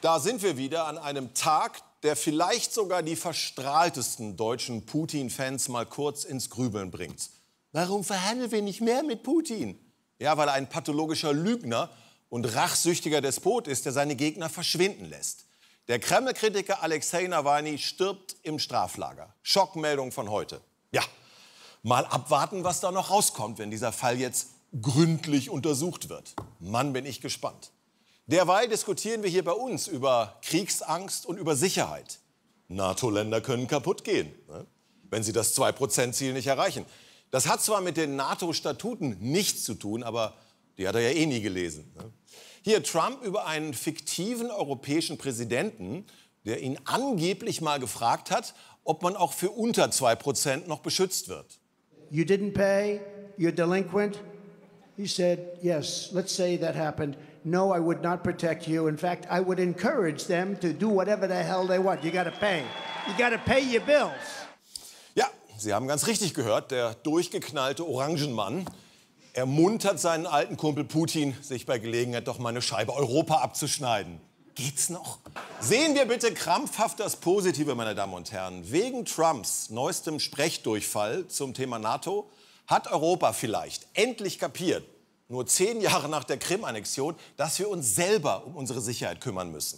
Da sind wir wieder an einem Tag, der vielleicht sogar die verstrahltesten deutschen Putin-Fans mal kurz ins Grübeln bringt. Warum verhandeln wir nicht mehr mit Putin? Ja, weil er ein pathologischer Lügner und rachsüchtiger Despot ist, der seine Gegner verschwinden lässt. Der Kreml-Kritiker Alexei Nawalny stirbt im Straflager. Schockmeldung von heute. Ja, mal abwarten, was da noch rauskommt, wenn dieser Fall jetzt gründlich untersucht wird. Mann, bin ich gespannt. Derweil diskutieren wir hier bei uns über Kriegsangst und über Sicherheit. NATO-Länder können kaputt gehen, ne? wenn sie das 2 ziel nicht erreichen. Das hat zwar mit den NATO-Statuten nichts zu tun, aber die hat er ja eh nie gelesen. Ne? Hier Trump über einen fiktiven europäischen Präsidenten, der ihn angeblich mal gefragt hat, ob man auch für unter 2% noch beschützt wird. You didn't pay, you're delinquent, He said, Yes, let's say that happened. No, I would not protect you. In fact, I would encourage them to do whatever the hell they want. You got pay. You got pay your bills. Ja, Sie haben ganz richtig gehört. Der durchgeknallte Orangenmann ermuntert seinen alten Kumpel Putin, sich bei Gelegenheit doch mal eine Scheibe Europa abzuschneiden. Geht's noch? Sehen wir bitte krampfhaft das Positive, meine Damen und Herren. Wegen Trumps neuestem Sprechdurchfall zum Thema NATO hat Europa vielleicht endlich kapiert, nur zehn Jahre nach der Krim-Annexion, dass wir uns selber um unsere Sicherheit kümmern müssen.